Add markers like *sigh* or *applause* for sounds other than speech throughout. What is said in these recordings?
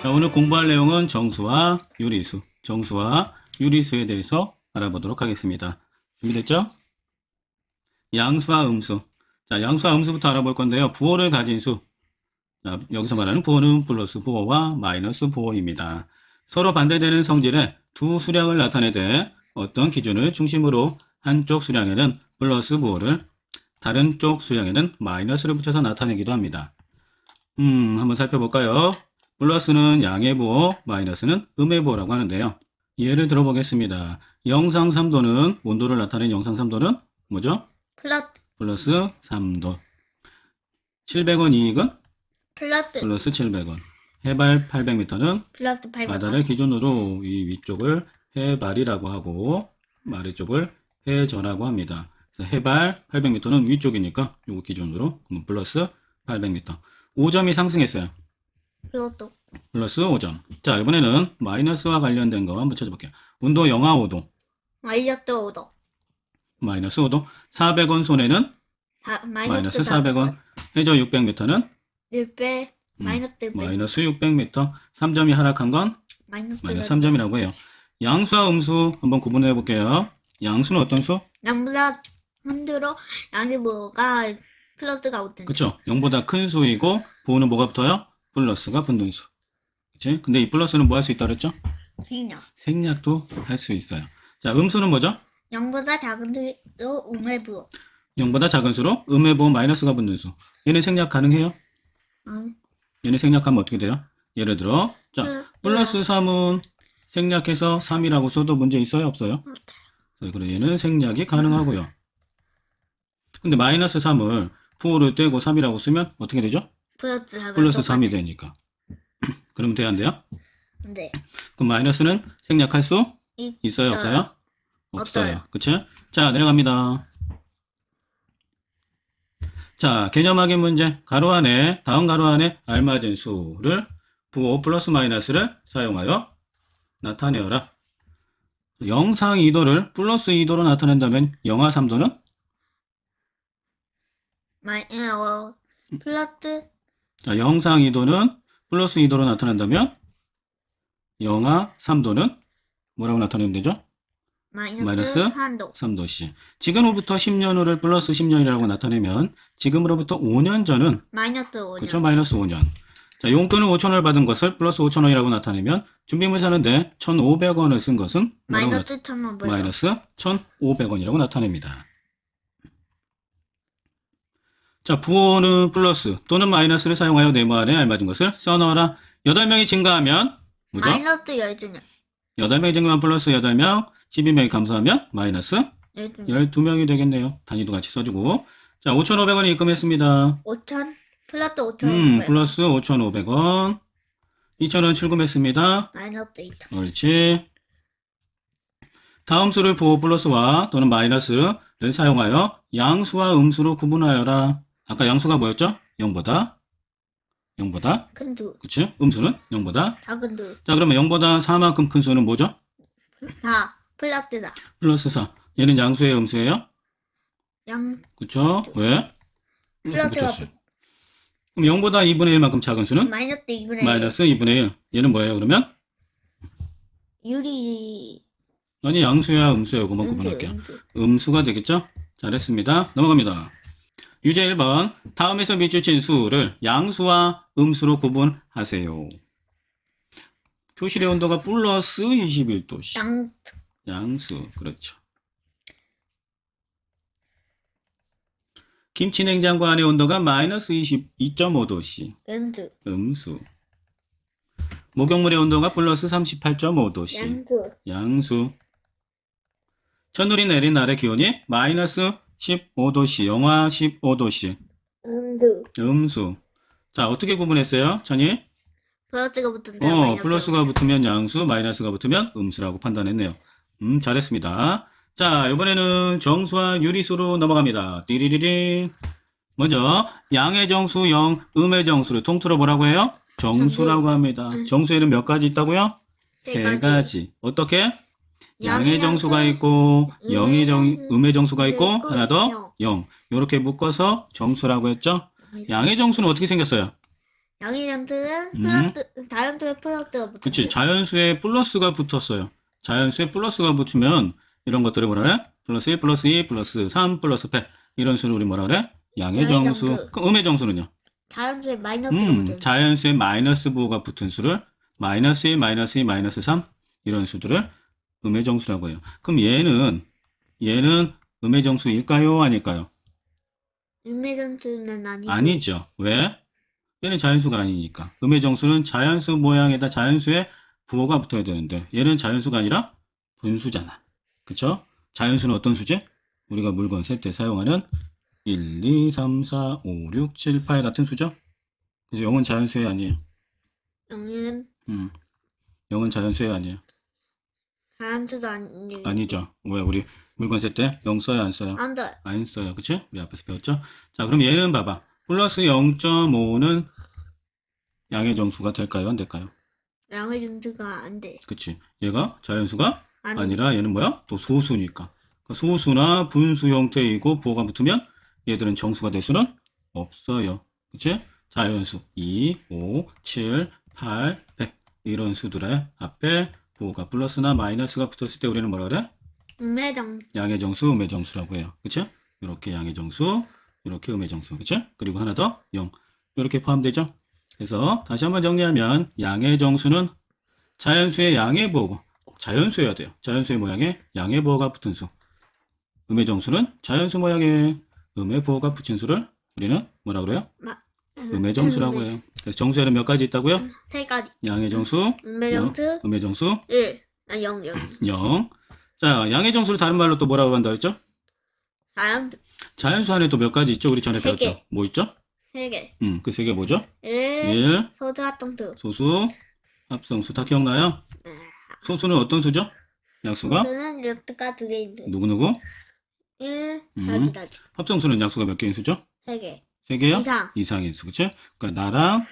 자, 오늘 공부할 내용은 정수와 유리수, 정수와 유리수에 대해서 알아보도록 하겠습니다. 준비됐죠? 양수와 음수. 자, 양수와 음수부터 알아볼 건데요. 부호를 가진 수. 자, 여기서 말하는 부호는 플러스 부호와 마이너스 부호입니다. 서로 반대되는 성질의 두 수량을 나타내되 어떤 기준을 중심으로 한쪽 수량에는 플러스 부호를 다른 쪽 수량에는 마이너스를 붙여서 나타내기도 합니다. 음, 한번 살펴볼까요? 플러스는 양의 부호, 마이너스는 음의 부호라고 하는데요. 예를 들어보겠습니다. 영상 3도는 온도를 나타낸 영상 3도는 뭐죠? 플러스. 플러스 3도. 700원 이익은? 플러스. 플러스 700원. 해발 800m는? 플러스 800원. 바다를 기준으로 이 위쪽을 해발이라고 하고 아래쪽을 해저라고 합니다. 해발 800m는 위쪽이니까 이거 기준으로 플러스 800m. 5점이 상승했어요. 플러스 플러스 5점. 자, 이번에는 마이너스와 관련된 거 한번 찾아볼게요. 운도 영하 5도, 마이너스 5도. 마이너스 5도. 400원 손해는 사, 마이너스 400원. 해저 600m는 600, 음, 마이너스 600. 마이너스 600m. 3점이 하락한 건 마이너스 마이너스 3점이라고 해요. 양수와 음수 한번 구분해 볼게요. 양수는 어떤 수? 양보다 흔들어 양이 뭐가 플러스가 5등. 그쵸? 0보다 큰 수이고 부호는 뭐가 붙어요? 플러스가 분동수. 그치? 근데 이 플러스는 뭐 할 수 있다 그랬죠? 생략. 생략도 할 수 있어요. 자, 음수는 뭐죠? 0보다 작은 수로 음의 부호. 0보다 작은 수로 음의 부호 마이너스가 붙는 수. 얘네 생략 가능해요? 응. 얘네 생략하면 어떻게 돼요? 예를 들어, 자, 그, 플러스 야. 그, 3은 생략해서 3이라고 써도 문제 있어요? 없어요? 없어요. 그래, 얘는 생략이 가능하고요. 근데 마이너스 3을 부호를 떼고 3이라고 쓰면 어떻게 되죠? 플러스 3. 플러스 3이 되니까. *clears throat* 그러면 돼야 안 돼요? 네. 그럼 마이너스는 생략할 수 있, 있어요, 없어요? 없어요. 그쵸? 자, 내려갑니다. 자, 개념 확인 문제. 가로 안에, 다음 가로 안에 알맞은 수를 부호 플러스 마이너스를 사용하여 나타내어라. 영상 2도를 플러스 2도로 나타낸다면 영하 3도는? 마이, 어, 플러스 자, 영상 2도는 플러스 2도로 나타난다면 영하 3도는 뭐라고 나타내면 되죠? 마이너스, 마이너스 3도. 3도씨. 지금으로부터 10년 후를 플러스 10년이라고 나타내면 지금으로부터 5년 전은 마이너스 5년. 그렇죠? 마이너스 5년. 자, 용돈을 5천원을 받은 것을 플러스 5천원이라고 나타내면 준비물 사는데 1,500원을 쓴 것은 마이너스 1,500원. 마이너스 1,500원이라고 나타냅니다. 자, 부호는 플러스 또는 마이너스를 사용하여 네모안에 알맞은 것을 써넣어라. 8명이 증가하면 뭐죠? 마이너스 12명. 8명이 증가하면 플러스 8명, 12명이 감소하면 마이너스 12명. 12명이 되겠네요. 단위도 같이 써주고. 자, 5,500원을 입금했습니다. 5 0 0 0 플러스 5천. 0 음, 플러스 5,500원. 2,000원 출금했습니다. 마이너스 2,000. 옳지. 다음 수를 부호 플러스와 또는 마이너스를 사용하여 양수와 음수로 구분하여라. 아까 양수가 뭐였죠? 0보다 0보다 큰 두. 그치? 음수는 0보다 작은 두. 자 그러면 0보다 4만큼 큰 수는 뭐죠? 4. 플러스 4. 플러스 4 얘는 양수예요 음수예요? 양. 그쵸? 왜? 플러스 플 그럼 0보다 2분의 1만큼 작은 수는? 마이너스 2분의 마이너스 2분의 1 얘는 뭐예요 그러면? 유리. 아니 양수야 음수야 요만 음수, 구분할게요 음수. 음수가 되겠죠? 잘했습니다 넘어갑니다 유제 1번 다음에서 밑줄친 수를 양수와 음수로 구분하세요. 교실의 온도가 플러스 21도씨. 양... 양수 그렇죠. 김치 냉장고 안의 온도가 마이너스 22.5도씨. 음수. 음수. 목욕물의 온도가 플러스 38.5도씨. 양수. 양수. 첫눈이 내린 날의 기온이 마이너스 15도씨, 영하 15도씨. 음두. 음수. 자, 어떻게 구분했어요? 천일? 플러스가 붙은데. 어, 플러스가 붙으면 양수, 마이너스가 붙으면 음수라고 판단했네요. 음, 잘했습니다. 자, 이번에는 정수와 유리수로 넘어갑니다. 띠리리리. 먼저 양의 정수 영, 음의 정수를 통틀어 보라고 해요? 정수라고 합니다. 정수에는 몇 가지 있다고요? 세 가지. 어떻게? 양의 정수가 있고 영의 정 음의 정수가 있고 네, 하나 더 영. 이렇게 묶어서 정수라고 했죠? 양의 정수는 어떻게 생겼어요? 양의 정수는 음. 플러스 자연수의 플러스가 붙어. 그렇지. 자연수의 플러스가 붙었어요. 자연수의 플러스가 붙으면 이런 것들을 뭐라 그래? 플러스 1, 플러스 2, 플러스 3, 플러스 8 이런 식으 우리 뭐라 그래? 양의, 정수. 그 음의 정수는요? 자연수의 마이너스 음, 자연수의 마이너스 부호가 붙은 수를 마이너스 1, 마이너스 2, 마이너스 3 이런 수들을 음의 정수라고 해요. 그럼 얘는 얘는 음의 정수일까요? 아닐까요? 음의 정수는 아니 아니죠. 왜? 얘는 자연수가 아니니까. 음의 정수는 자연수 모양에다 자연수의 부호가 붙어야 되는데 얘는 자연수가 아니라 분수잖아. 그쵸? 자연수는 어떤 수지? 우리가 물건 셀 때 사용하는 1, 2, 3, 4, 5, 6, 7, 8 같은 수죠? 그래서 0은 자연수의 아니에요. 0은? 음. 0은 자연수의 아니에요. 안 써도 안 읽어. 아니죠. 왜 우리 물건 쓸때0 써요, 안 써요? 안 돼. 안 써요. 그치? 우리 앞에서 배웠죠? 자, 그럼 얘는 봐봐. 플러스 0.5는 양의 정수가 될까요? 안 될까요? 양의 정수가 안 돼. 그치. 얘가 자연수가 안 아니라 얘는 뭐야? 또 소수니까. 니까 그러니까 소수나 분수 형태이고 부호가 붙으면 얘들은 정수가 될 수는 없어요. 그치? 자연수 2, 5, 7, 8, 100 이런 수들의 앞에 부호가 플러스나 마이너스가 붙었을 때 우리는 뭐라 그래? 음의정수. 양의 정수, 음의 정수라고 해요. 그쵸? 이렇게 양의 정수, 이렇게 음의 정수. 그쵸? 그리고 하나 더 0. 이렇게 포함되죠? 그래서 다시 한번 정리하면 양의 정수는 자연수의 양의 부호고 자연수여야 돼요. 자연수의 모양에 양의 부호가 붙은 수. 음의 정수는 자연수 모양에 음의 부호가 붙인 수를 우리는 뭐라 그래요? 마, 음. 음의 정수라고 해요. 음. 그래서 정수에는 몇 가지 있다고요? 세 가지. 양의 정수, 음의 정수, 음의 정수, 1, 아, 0, 0. 0. 자, 양의 정수를 다른 말로 또 뭐라고 한다고 했죠? 자연, 자연수 안에 또 몇 가지 있죠? 우리 전에 배웠죠? 뭐 있죠? 세 개. 음, 그세 개 뭐죠? 1, 일, 소두 합동수, 소수, 합성수 다 기억나요? 네. 소수는 어떤 수죠? 약수가? 저는 루트가 두 개인데. 누구누구? 1, 음. 다지, 합성수는 약수가 몇 개인 수죠? 세 개. 3 개요? 이상. 이상의 수, 그쵸? 그러니까 나랑,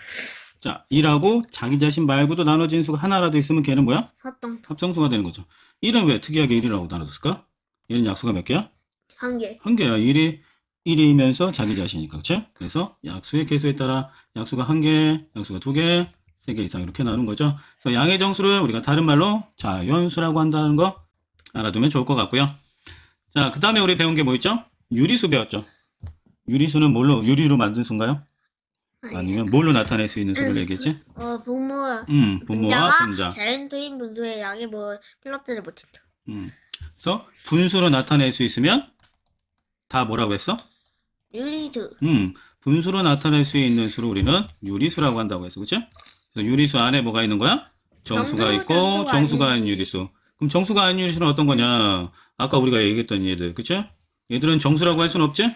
자, 이라고 자기 자신 말고도 나눠진 수가 하나라도 있으면 걔는 뭐야? 합동. 합성수가 되는 거죠. 1은 왜 특이하게 1이라고 나눠줬을까? 얘는 약수가 몇 개야? 한 개. 한 개야. 1이 1이면서 자기 자신이니까, 그쵸? 그래서 약수의 개수에 따라 약수가 한 개, 약수가 두 개, 세 개 이상 이렇게 나눈 거죠. 그래서 양의 정수를 우리가 다른 말로 자연수라고 한다는 거 알아두면 좋을 것 같고요. 자, 그 다음에 우리 배운 게 뭐 있죠? 유리수 배웠죠? 유리수는 뭘로 유리로 만든 수인가요? 아니면 뭘로 나타낼 수 있는 수를 음. 얘기했지? 어 분모 음, 분모와 분자. 자연적인 분수의 양이 뭐 플러스를 못 친다. 음. 그래서 분수로 나타낼 수 있으면 다 뭐라고 했어? 유리수. 음, 분수로 나타낼 수 있는 수를 우리는 유리수라고 한다고 했어, 그렇지? 그래서 유리수 안에 뭐가 있는 거야? 정수가 있고 정수가, 정수가 아닌 유리수. 그럼 정수가 아닌 유리수는 어떤 거냐? 아까 우리가 얘기했던 얘들, 그렇지? 얘들은 정수라고 할 수는 없지?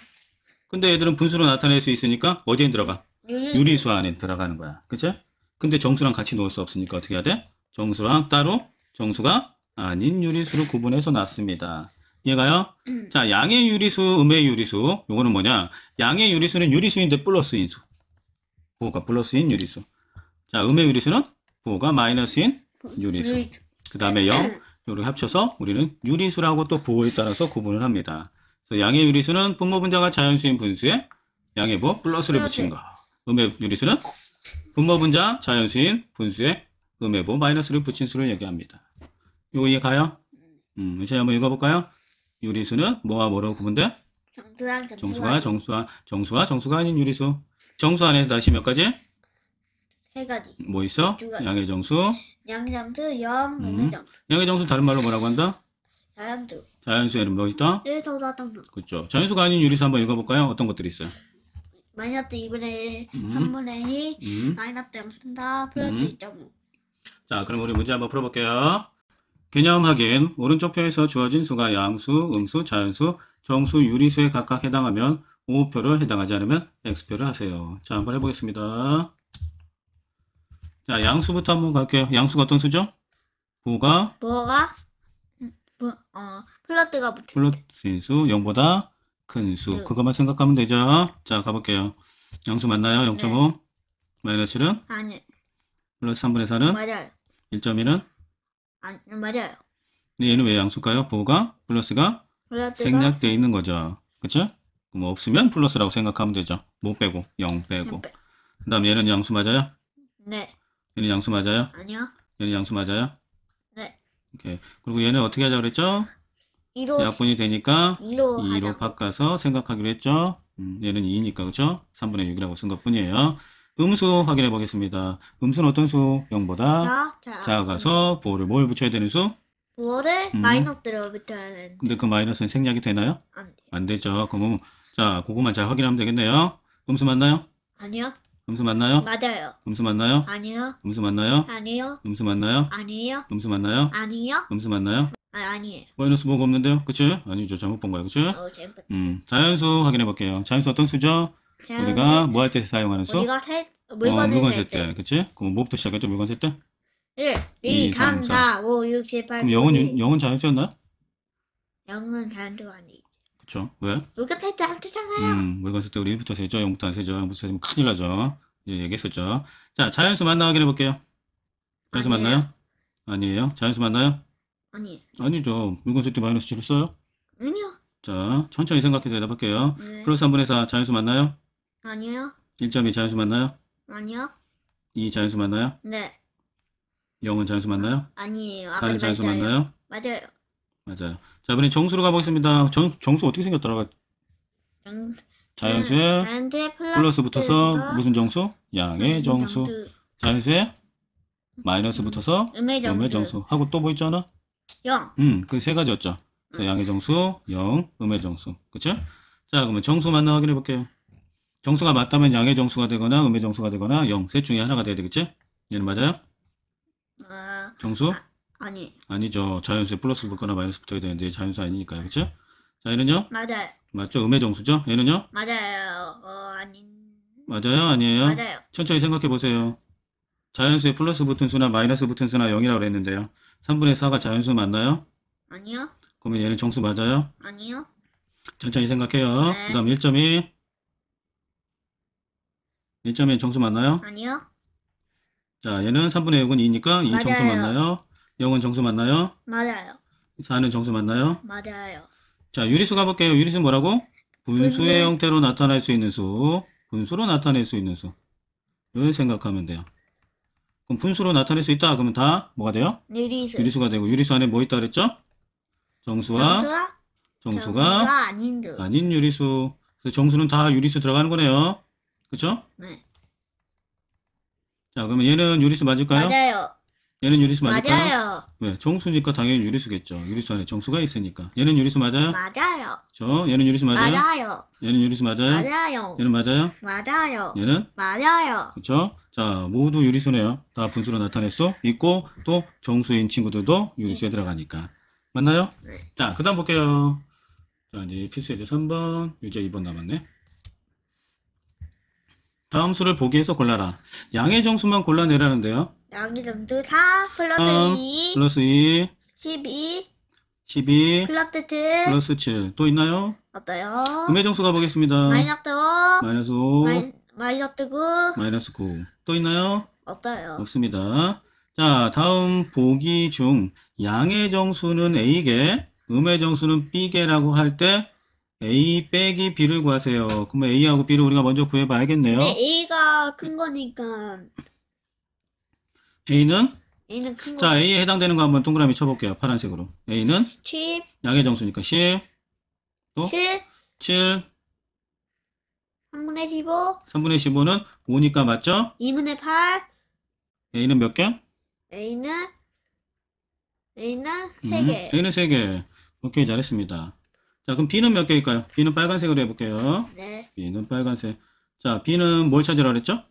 근데 얘들은 분수로 나타낼 수 있으니까 어디에 들어가? 유리수 안에 들어가는 거야. 그치? 근데 정수랑 같이 놓을 수 없으니까 어떻게 해야 돼? 정수랑 따로 정수가 아닌 유리수로 구분해서 놨습니다. 이해가요? 음. 자, 양의 유리수, 음의 유리수. 요거는 뭐냐? 양의 유리수는 유리수인데 플러스인 수. 부호가 플러스인 유리수. 자, 음의 유리수는 부호가 마이너스인 유리수. 그 다음에 0. 요렇게 합쳐서 우리는 유리수라고 또 부호에 따라서 구분을 합니다. 그래서 양의 유리수는 분모 분자가 자연수인 분수에 양의부 뭐 플러스를 붙인 거. 음의 유리수는 분모 분자 자연수인 분수에 음의부 뭐 마이너스를 붙인 수를 얘기합니다. 이거 이해가요? 음, 이제 한번 읽어볼까요? 유리수는 뭐와 뭐로 구분돼? 정수와 정수와 정수와 정수가 아닌 유리수. 정수 안에서 다시 몇 가지? 세 가지. 뭐 있어? 양의 정수. 양의 정수, 염, 음. 정수. 양의 정수 다른 말로 뭐라고 한다? 자연수. 자연수의 이름 뭐있다? 1에서 4 쌍수. 그렇죠. 자연수가 아닌 유리수 한번 읽어볼까요? 어떤 것들이 있어요? 마이너스 2분의 1, 음. 3분의 2, 음. 마이너스 0 쓴다, 음. 플러스 음. 2.5. 자, 그럼 우리 문제 한번 풀어볼게요. 개념 확인. 오른쪽 표에서 주어진 수가 양수, 음수, 자연수, 정수, 유리수에 각각 해당하면 5표를 해당하지 않으면 X표를 하세요. 자, 한번 해보겠습니다. 자, 양수부터 한번 갈게요. 양수가 어떤 수죠? 뭐가? 뭐가? 뭐, 어, 플러트가 붙은 플러트의 수 0보다 큰 수. 네. 그것만 생각하면 되죠. 자, 가볼게요. 양수 맞나요? 0.5? 마이너스 1은 아니 플러스 3분의 4는? 맞아요 1.1은? 아니 맞아요 얘는 왜 양수일까요? 부호가? 플러스가? 플러트가 생략되어 있는 거죠. 그쵸? 그럼 없으면 플러스라고 생각하면 되죠. 못 뭐 빼고, 0 빼고. 그 다음 얘는 양수 맞아요? 네 얘는 양수 맞아요? 아니요 얘는 양수 맞아요? 네 이렇게. 그리고 얘는 어떻게 하자 그랬죠? 2로 약분이 되니까 2로, 2로 바꿔서 생각하기로 했죠. 음, 얘는 2니까 그렇죠? 3분의 6이라고 쓴 것뿐이에요. 음수 확인해 보겠습니다. 음수는 어떤 수? 0보다 작아서 보호를 음. 뭘 붙여야 되는 수? 보호를 음. 마이너스로 붙여야 되는 근데 그 마이너스는 생략이 되나요? 안 돼요. 안 되죠. 그럼 자, 그거만 잘 확인하면 되겠네요. 음수 맞나요? 아니요. 음수 맞나요? 맞아요. 음수 맞나요? 아니요. 음수 맞나요? 아니요. 음수 맞나요? 아니요. 음수 맞나요? 아니요. 음수 맞나요? 아, 아니에요. 마이너스 뭐가 없는데요? 그치? 아니죠. 잘못 본 거예요. 그치? 어, 잘못. 음, 자연수 확인해 볼게요. 자연수 어떤 수죠? 자연수. 우리가 뭐 할 때 사용하는 수? 우리가 살, 물건, 어, 물건 셀 때. 그치? 그럼 뭐부터 시작했죠? 물건 셀 때? 1, 2, 3, 4, 5, 6, 7, 8, 그럼 0은, 9, 0은 자연수였나요? 0은 자연수가 아니죠. 그쵸? 왜? 물건 셀때안 쓰잖아요. 음, 물건 셀때 우리 1부터 세죠? 0부터 세죠? 0부터 세면 큰일 나죠? 이제 얘기했었죠. 자, 자연수 만나 확인해 볼게요. 자연수 아니에요. 맞나요? 아니에요. 자연수 맞나요? 아니. 아니죠. 물건 쓸때 마이너스 7을 써요? 아니요. 자, 천천히 생각해서 대답할게요. 네. 플러스 3분의 4 자연수 맞나요? 아니요. 1.2 자연수 맞나요? 아니요. 2 자연수 맞나요? 네. 0은 자연수 맞나요? 아, 아니에요. 4는 자연수 맞나요 맞아요. 맞아요. 자, 이번 정수로 가보겠습니다. 정, 정수 어떻게 생겼더라? 양, 아, 자연수에 플러스 붙어서 무슨 정수? 양의 정수. 자연수에 마이너스 붙어서 음의 정수. 하고 또 뭐 있잖아? 0. 음, 그 세 가지였죠. 자, 음. 양의 정수, 0, 음의 정수. 그쵸? 자, 그러면 정수 만나 확인해 볼게요. 정수가 맞다면 양의 정수가 되거나 음의 정수가 되거나 0, 셋 중에 하나가 돼야 되겠지? 얘는 맞아요? 아, 정수? 아, 니 아니죠. 자연수에 플러스 붙거나 마이너스 붙어야 되는데 자연수 아니니까요. 그쵸? 자, 얘는요? 맞아요. 맞죠? 음의 정수죠? 얘는요? 맞아요. 어, 아닌. 맞아요? 아니에요? 맞아요. 천천히 생각해 보세요. 자연수에 플러스 붙은 수나 마이너스 붙은 수나 0이라고 그랬는데요. 3분의 4가 자연수 맞나요? 아니요. 그러면 얘는 정수 맞아요? 아니요. 천천히 생각해요. 네. 그 다음 1.1. 1.1 정수 맞나요? 아니요. 자, 얘는 3분의 6은 2니까 2 정수 맞나요? 0은 정수 맞나요? 맞아요. 4는 정수 맞나요? 맞아요. 자, 유리수 가볼게요. 유리수 뭐라고? 분수의 분수. 형태로 나타날 수 있는 수, 분수로 나타낼 수 있는 수를 생각하면 돼요. 그럼 분수로 나타낼 수 있다. 그러면 다 뭐가 돼요? 유리수. 유리수가 되고 유리수 안에 뭐 있다 그랬죠? 정수와 정수가 정수가 아닌 아닌 유리수. 그래서 정수는 다 유리수 들어가는 거네요. 그렇죠? 네. 자, 그러면 얘는 유리수 맞을까요? 맞아요. 얘는 유리수 맞을까요? 맞아요. 왜? 네, 정수니까 당연히 유리수겠죠. 유리수 안에 정수가 있으니까. 얘는 유리수 맞아요? 맞아요. 저 얘는 유리수 맞아요? 맞아요. 얘는 유리수 맞아요? 맞아요. 얘는 맞아요? 맞아요. 얘는? 맞아요. 그렇 자, 모두 유리수네요. 다 분수로 나타낼 수 있고 또 정수인 친구들도 유리수에 네. 들어가니까. 맞나요? 네. 자, 그다음 볼게요. 자, 이제 필수 예제 3번, 유제 2번 남았네. 다음 수를 보기에서 골라라. 양의 정수만 골라내라는데요. 여기 점수 4 플러스 2 플러스 2 12 12 플러스 7 플러스 7 또 있나요? 어요 음의 정수 가보겠습니다. 마이너스 5 마이너스 5 마이, 마이너스 9 마이너스 9 또 있나요? 어요 없습니다. 자 다음 보기 중 양의 정수는 A개 음의 정수는 B개라고 할 때 A 빼기 B를 구하세요. 그러 A하고 B를 우리가 먼저 구해봐야겠네요. 근데 A가 큰 거니까 A는 A는 큰 거. 자 A에 해당되는 거 한번 동그라미 쳐볼게요. 파란색으로. A는 10, 양의 정수니까 10, 또 7, 7, 3분의 15, 3분의 15는 5니까 맞죠? 2분의 8, A는 몇 개? A는 A는 3개. 음, A는 3개. 오케이 잘했습니다. 자 그럼 B는 몇 개일까요? B는 빨간색으로 해볼게요. 네. B는 빨간색. 자 B는 뭘 찾으라 그랬죠?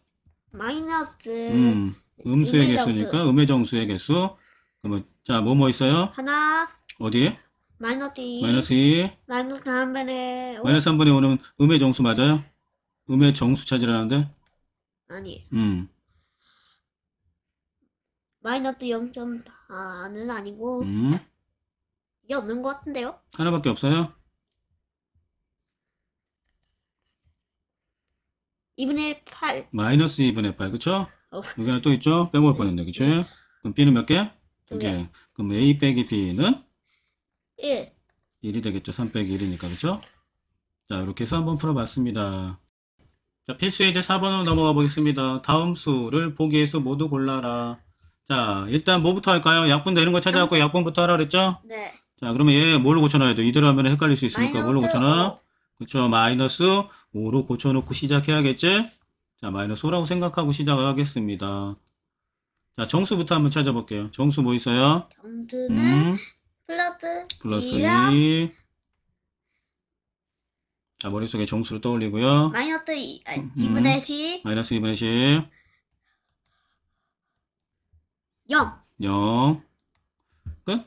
마이너스 음. 음수의 개수니까 음의 정수의 개수. 그러면 뭐, 자, 뭐뭐 뭐 있어요? 하나 어디에? 마이너스 2 마이너스 2. 마이너스 3분의 5 마이너스 3분의 5는 음의 정수 맞아요? 음의 정수 찾으라는데? 아니 음. 마이너스 0.4는 아니고 음. 이게 없는 것 같은데요? 하나밖에 없어요? 2분의 8 마이너스 2분의 8. 그쵸? 여기 하나 또 있죠? 빼먹을 뻔했네, 그치? 네. 그럼 B는 몇 개? 두 개. 네. 그럼 A 빼기 B는 1. 1이 되겠죠? 3 빼기 1이니까, 그쵸? 자, 이렇게 해서 한번 풀어봤습니다. 자, 필수 이제 4번으로 넘어가 보겠습니다. 다음 수를 보기에서 모두 골라라. 자, 일단 뭐부터 할까요? 약분 되는 거 찾아갖고 약분부터 하라 그랬죠? 네. 자, 그러면 얘 뭘로 고쳐놔야 돼? 이대로 하면 헷갈릴 수 있으니까 뭘로 고쳐놔? 그쵸, 마이너스 5로 고쳐놓고 시작해야겠지? 자, 마이너스 5라고 생각하고 시작하겠습니다. 자, 정수부터 한번 찾아볼게요. 정수 뭐 있어요? 정수는 음, 플러스 플러스 1. 자, 머릿속에 정수를 떠올리고요. 마이너스 2, 아, 2분의 음, 10, 음. 마이너스 2분의 10, 0 0. 끝?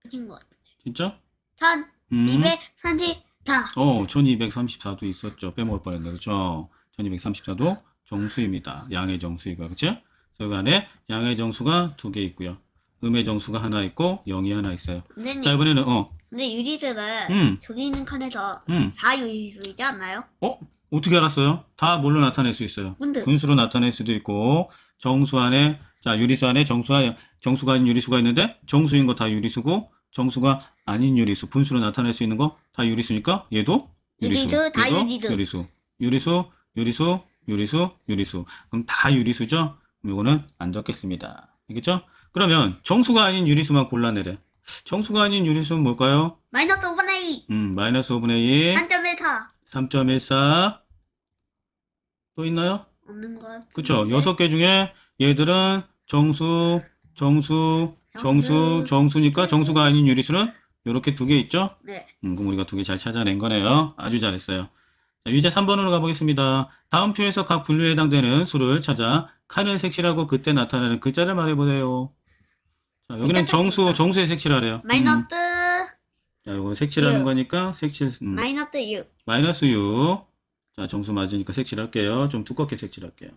끝인 것 같아. 진짜? 1 234. 음. 어, 1234도 있었죠. 빼먹을 뻔했네. 그렇죠 1234도 정수입니다. 양의 정수이가 그렇죠? 저기 안에 양의 정수가 두 개 있고요. 음의 정수가 하나 있고 0이 하나 있어요. 선생님, 자 이번에는 어. 근데 유리수는 음. 저기 있는 칸에서 음. 4유리수이지 않나요? 어? 어떻게 알았어요? 다 뭘로 나타낼 수 있어요? 근데... 분수로 나타낼 수도 있고 정수 안에 자 유리수 안에 정수와 정수가 아닌 유리수가 있는데 정수인 거 다 유리수고 정수가 아닌 유리수 분수로 나타낼 수 있는 거 다 유리수니까 얘도 유리수, 유리수 다 유리수. 유리수 유리수 유리수, 유리수, 유리수. 그럼 다 유리수죠? 이거는안 적겠습니다. 알겠죠? 그러면 정수가 아닌 유리수만 골라내래. 정수가 아닌 유리수는 뭘까요? 마이너스 5분의 2. 음, 마이너스 5분의 2. 3.14. 3.14. 또 있나요? 없는 것 같아요. 그쵸. 여섯 개 중에 얘들은 정수, 정수, 정수, 정수니까 정수가 아닌 유리수는 이렇게 두 개 있죠? 네. 음, 그럼 우리가 두 개 잘 찾아낸 거네요. 아주 잘했어요. 자, 유제 3번으로 가보겠습니다. 다음 표에서 각 분류에 해당되는 수를 찾아 칸을 색칠하고 그때 나타나는 글자를 말해보세요. 자, 여기는 정수, 정수의 색칠하래요. 음. 마이너스 자, 이거 색칠하는 유. 거니까 색칠 음. 마이너스 6. 마이너스 6. 자, 정수 맞으니까 색칠할게요. 좀 두껍게 색칠할게요.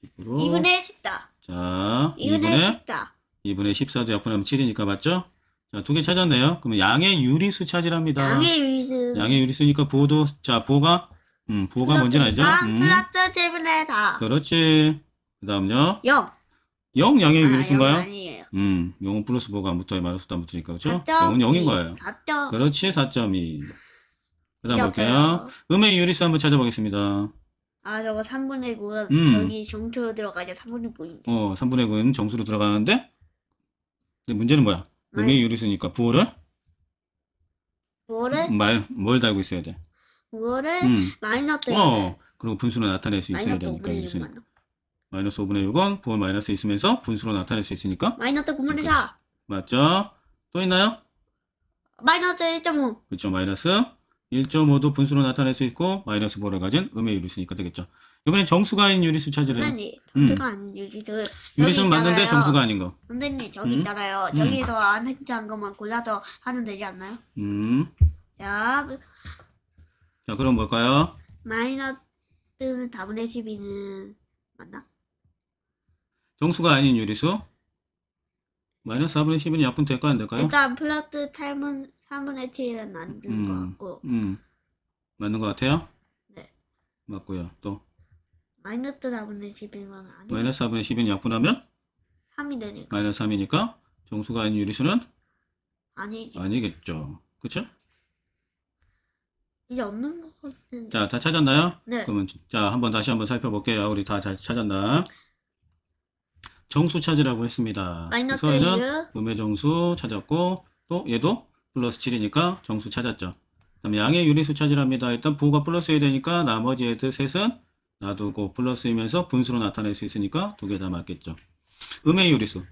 식으로. 2분의 14. 자, 2분의 2분의 14. 2분의 14도 약분하면 7이니까 맞죠? 두개 찾았네요. 그럼 양의 유리수 찾으랍니다. 양의 유리수. 양의 유리수니까 부호도, 자, 부호가, 음, 부호가 뭔지 알죠? 아, 음. 플러스 제분의다 그렇지. 그 다음요. 0. 0 양의 아, 유리수인가요? 아니에요. 음, 0은 플러스 부호가 안 붙어요. 마이너스안 붙으니까, 그렇죠? 4은 0인 거예요. 4. 그렇지, 4.2. 그 다음 볼게요. 음의 유리수 한번 찾아보겠습니다. 아 저거 3분의 9 음. 저기 정수로 들어가죠 3분의 9인데 어 3분의 9는 정수로 들어가는데 근데 문제는 뭐야 네. 음의 유리수니까 부호를 뭐를 말, 뭘 달고 있어야 돼. 뭐를 음. 마이너스 어, 그리고 분수로 나타낼 수 있어야 되니까 5리수 마이너스 5분의 6은 부호 마이너스 있으면서 분수로 나타낼 수 있으니까 마이너스 9분의 4 맞죠? 또 있나요? 마이너스 1.5 그렇죠. 마이너스 1.5도 분수로 나타낼 수 있고 마이너스 부호를 가진 음의 요리수니까 되겠죠. 이번엔 정수가 아닌 유리수 찾으래요. 아니, 음. 정수가 아닌 유리수. 유리수는 맞는데 정수가 아닌 거. 선생님, 저기 음. 있잖아요. 음. 저기에서 안 했던 것만 골라서 하면 되지 않나요? 음. 자, 자, 그럼 뭘까요? 마이너스 4분의 12는 맞나? 정수가 아닌 유리수? 마이너스 4분의 10은 약분 될까요? 안 될까요? 일단 플러스 3분, 3분의 7은 안 되는 음, 같고. 음. 맞는 것 같아요? 네. 맞고요. 또? 마이너스 4분의 11만 아니 마이너스 4분의 10이 약분하면 3이 되니까 마이너스 3이니까 정수가 아닌 유리수는 아니지 아니겠죠. 그쵸? 이제 없는 것 같은데 자, 다 찾았나요? 네 그러면 자, 한번 다시 한번 살펴볼게요. 우리 다 찾았나? 정수 찾으라고 했습니다. 마이너스 그래 음의 정수 찾았고 또 얘도 플러스 7이니까 정수 찾았죠. 그다음에 양의 유리수 찾으랍니다. 일단 부가 플러스 해야 되니까 나머지 애들 셋은 놔두고 플러스이면서 분수로 나타낼 수 있으니까 두 개 다 맞겠죠. 음의 유리수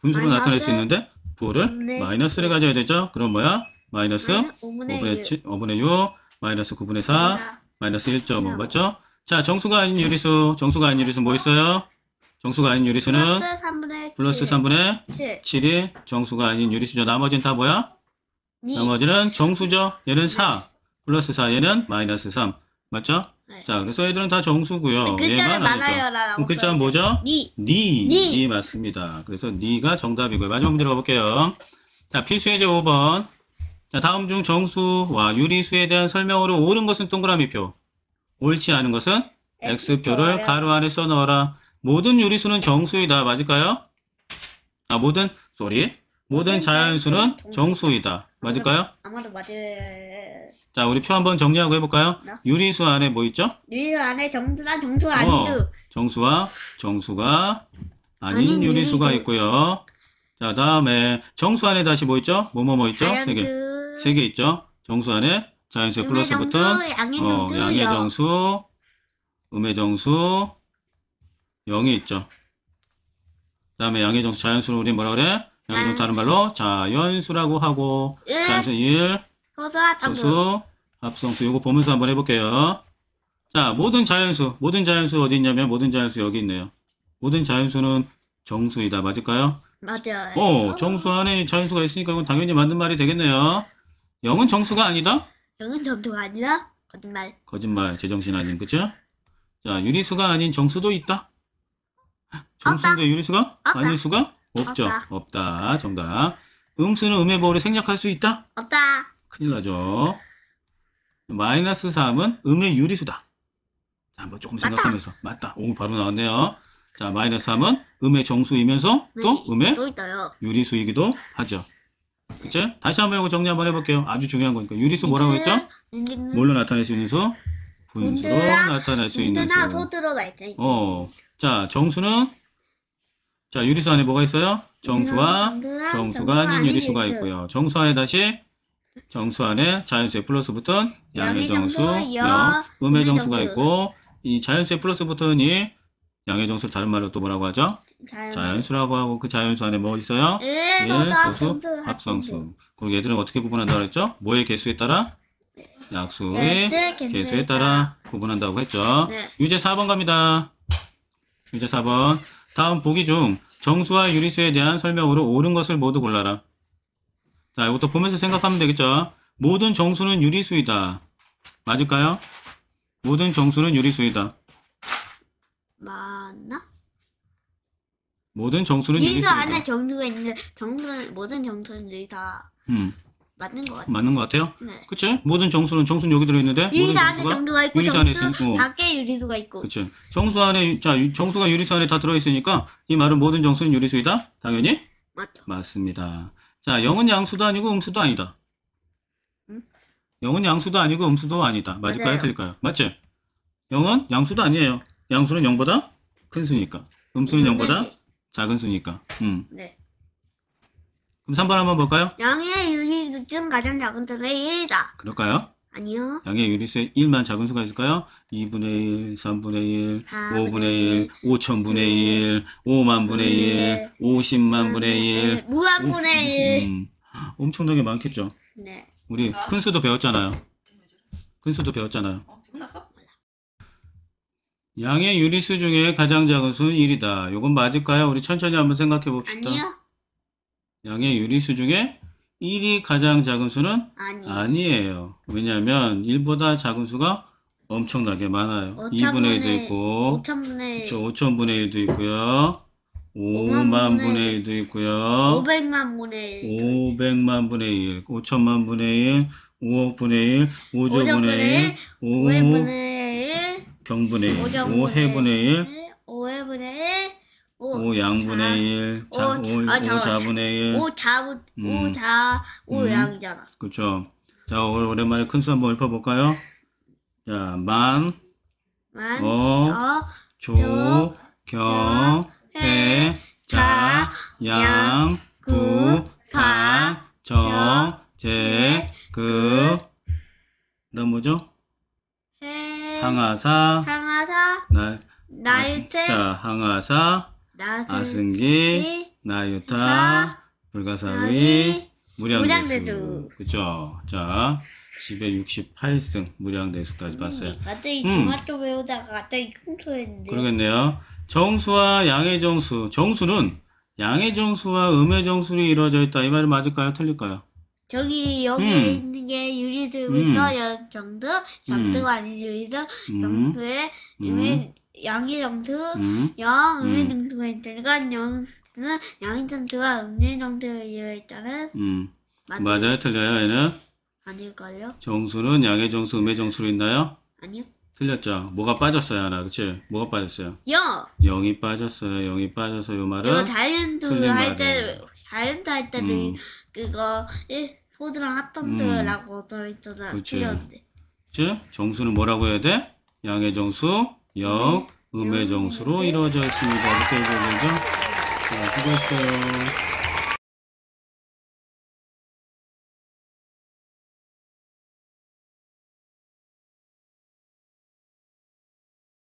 분수로 마이 나타낼 수 있는데 부호를 네. 마이너스를 가져야 되죠. 그럼 뭐야? 마이너스 5분의, 음, 5분의 7, 5분의 6, 마이너스 9분의 4, 마이너스 1.5 그렇죠. 맞죠? 자, 정수가 아닌 유리수 정수가 아닌 유리수뭐 있어요? 정수가 아닌 유리수는 플러스 3분의, 7. 7. 이 정수가 아닌 유리수죠 나머지는 다 뭐야? 2. 나머지는 정수죠. 얘는 4, 플러스 4, 얘는 마이너스 3 맞죠? 네. 자, 그래서 얘들은 다 정수고요. 네, 글자는 얘만 아니죠. 많아요 그 글자 는 뭐죠? 니. 니. 니. 니 맞습니다. 그래서 니가 정답이고요. 마지막 문제 가볼게요. 자, 필수예제 5번. 자, 다음 중 정수와 유리수에 대한 설명으로 옳은 것은 동그라미표. 옳지 않은 것은 X표를 가로 안에 써 넣어라. 모든 유리수는 정수이다. 맞을까요? 아, 모든, 소리. 모든 자연수는 정수이다. 맞을까요? 아마도 맞을 자, 우리 표 한번 정리하고 해볼까요? 네. 유리수 안에 뭐 있죠? 유리수 안에 정수랑 정수 어, 안두. 정수와 정수가 아닌, 아닌 유리수가 유리수. 있고요. 자, 다음에 정수 안에 다시 뭐 있죠? 뭐뭐뭐 뭐, 뭐 있죠? 세 개. 세 개 있죠? 정수 안에 자연수의 플러스 붙은 어, 양의 정수, 음의 정수, 0이 있죠. 그 다음에 양의 정수, 자연수를 우리 뭐라 그래? 양의 정수 다른 말로 자연수라고 하고 예. 자연수 1, 소수 정수. 합성수. 이거 보면서 한번 해볼게요. 자, 모든 자연수. 모든 자연수 어디 있냐면 모든 자연수 여기 있네요. 모든 자연수는 정수이다. 맞을까요? 맞아요. 어, 정수 안에 자연수가 있으니까 그건 당연히 맞는 말이 되겠네요. 0은 정수가 아니다? 영은 정수가아니다 거짓말. 거짓말, 제정신 아닌, 그쵸? 자, 유리수가 아닌 정수도 있다? 정수인데 유리수가? 없다. 아닐 수가? 없죠. 없다. 없다. 정답. 음수는 음의 보호를 생략할 수 있다? 없다. 큰일 나죠. 마이너스 3은 음의 유리수다. 자, 한번 조금 생각하면서. 맞다. 오, 바로 나왔네요. 자, 마이너스 3은 음의 정수이면서 네, 또 음의 유리수이기도 하죠. 그치? 다시 한번 이거 정리 한번 해볼게요. 아주 중요한 거니까. 유리수 뭐라고 했죠? 뭘로 나타낼 수 있는 수? 분수로 나타낼 수 있는 수. 소들어가 있죠. 어. 자, 정수는 자, 유리수 안에 뭐가 있어요? 정수와 정수가 아닌 유리수가 있고요. 정수 안에 다시 정수 안에 자연수의 플러스 붙은 양의 정수 영, 음의 정수가 있고 이 자연수의 플러스 붙은 이 양의 정수를 다른 말로 또 뭐라고 하죠? 자연수. 라고 하고 그 자연수 안에 뭐 있어요? 예, 소수, 예, 합성수, 그럼 얘들은 어떻게 구분한다고 했죠? 뭐의 개수에 따라? 네. 약수의 네, 네, 개수에, 따라 구분한다고 했죠. 유제 4번 갑니다. 유제 4번. 다음 보기 중 정수와 유리수에 대한 설명으로 옳은 것을 모두 골라라. 자, 이것도 보면서 생각하면 되겠죠. 모든 정수는 유리수이다. 맞을까요? 모든 정수는 유리수이다. 맞나? 모든 정수는 유리수 유리수이다. 안에 정수가 있는데 정수는 모든 정수는 유리다 음, 맞는 것 같아. 요 맞는 것 같아요. 네. 그치? 모든 정수는 정수는 여기 들어있는데 유리수 모든 안에 정수가 정수가 있고 유리수 안에 정수 어. 밖에 유리수가 있고. 그치? 정수 안에 자 정수가 유리수 안에 다 들어있으니까 이 말은 모든 정수는 유리수이다. 당연히 맞죠. 맞습니다. 자, 0은 양수도 아니고 음수도 아니다. 0은 양수도 아니고 음수도 아니다. 맞을까요? 맞아요. 틀릴까요? 맞죠? 0은 양수도 아니에요. 양수는 0보다 큰 수니까. 음수는 0보다 작은 수니까. 음. 네. 그럼 3번 한번 볼까요? 양의 유리중 가장 작은 수는 1이다. 그럴까요? 아니요. 양의 유리수에 1만 작은 수가 있을까요? 2분의 1, 3분의 1, 5분의 1, 5천분의 1, 5만분의 1, 50만분의 1. 무한분의 1. 음, 엄청나게 많겠죠? 네. 우리 큰 수도 배웠잖아요. 큰 수도 배웠잖아요. 어 양의 유리수 중에 가장 작은 수는 1이다. 요건 맞을까요? 우리 천천히 한번 생각해 봅시다. 아니요. 양의 유리수 중에 1이 가장 작은 수는 아니. 아니에요. 왜냐하면 1보다 작은 수가 엄청나게 많아요. 2분의 1도 있고 5천분의 1. 5천분의 1도 있고요. 5만 분의 1도 있고요. 500만 분의 1. 500만 분의 1. 5천만 분의 1. 5억 분의 1. 5조 분의 1. 5분의 1. 경분의 1. 5해분의 1. 5해분의 1. 오, 5 양분의 1, 자, 5, 5, 4분의 1. 5 자, 5 아, 음. 음. 양이잖아. 그렇 자, 오랜만에큰 수 한번 읽어 볼까요? 자, 만, 어, 어, 조, 경, 해, 자, 양, 구, 가, 정, 제, 그. 다 뭐죠? 해, 항아사, 항아사, 날, 나 자, 항아사. 나승기, 네, 나유타, 불가사의, 무량대수. 그죠? 자, 268승 무량대수까지 음, 봤어요. 갑자기 중학교 음. 배우다가 갑자기 큰소했는데 그러겠네요. 정수와 양의 정수. 정수는 양의 정수와 음의 정수로 이루어져 있다. 이 말이 맞을까요? 틀릴까요? 저기 여기 음. 있는 게 유리수부터 음. 정등, 정등 아닌 유리수, 음. 정수의 음. 음의 양의 정수, 음. 영, 음의 정수가 있으니까 영수는 양의 정수와 음의 정수에 이어있잖아. 음. 맞아요? 맞아요? 틀려요, 얘는? 아닐걸요? 정수는 양의 정수, 음의 정수로 있나요? 아니요. 틀렸죠. 뭐가 빠졌어요, 하나, 그치? 뭐가 빠졌어요? 영! 영이 빠졌어요. 영이 빠져서 요 말은? 이거 자이언트 할 때, 자이언트 할 때도 음. 그거 예, 소드랑 핫덤드라고 음. 들어있잖아. 그치. 틀렸는데. 그치? 정수는 뭐라고 해야 돼? 양의 정수, 역 음의 정수로 네. 이루어져 있습니다. 이렇게 읽어보죠. 수고했어요.